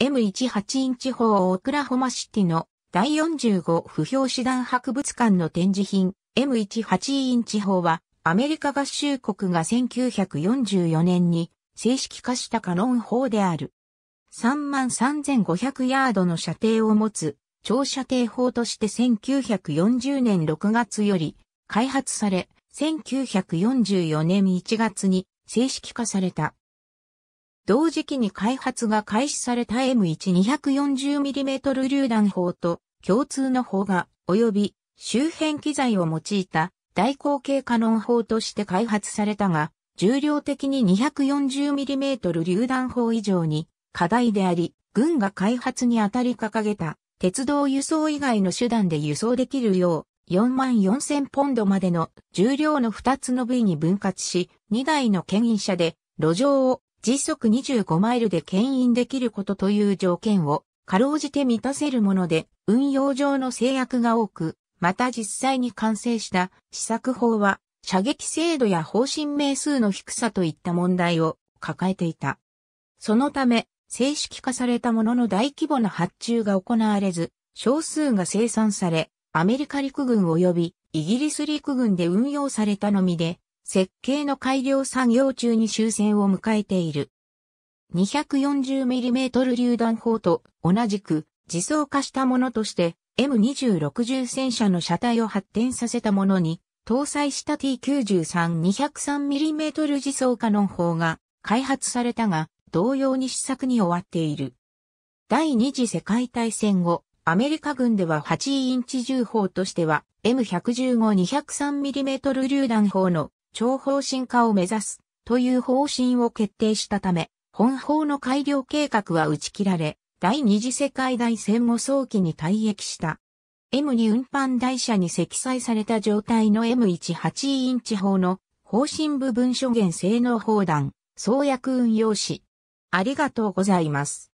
M18 インチ砲オクラホマシティの第45不評師団博物館の展示品 M18 インチ砲はアメリカ合衆国が1944年に正式化したカノン砲である。33,500ヤードの射程を持つ長射程砲として1940年6月より開発され1944年1月に正式化された。同時期に開発が開始された M1240mm 榴弾砲と共通の砲が及び周辺機材を用いた大口径カノン砲として開発されたが、重量的に 240mm 榴弾砲以上に課題であり、軍が開発にあたり掲げた鉄道輸送以外の手段で輸送できるよう4万4000ポンドまでの重量の2つの部位に分割し、2台の牽引車で路上を時速25マイルで牽引できることという条件を、かろうじて満たせるもので、運用上の制約が多く、また実際に完成した試作法は、射撃精度や方針名数の低さといった問題を抱えていた。そのため、正式化されたものの大規模な発注が行われず、少数が生産され、アメリカ陸軍及びイギリス陸軍で運用されたのみで、設計の改良作業中に終戦を迎えている。240mm 榴弾砲と同じく自走化したものとして M2060 戦車の車体を発展させたものに搭載した T93-203mm 自走化の砲が開発されたが同様に試作に終わっている。第二次世界大戦後、アメリカ軍では8インチ銃砲としては M115-203mm 榴弾砲の超方針化を目指すという方針を決定したため、本法の改良計画は打ち切られ、第二次世界大戦後早期に退役した。M2 運搬台車に積載された状態の M18 インチ法の方針部分諸言性能砲弾、創薬運用士。ありがとうございます。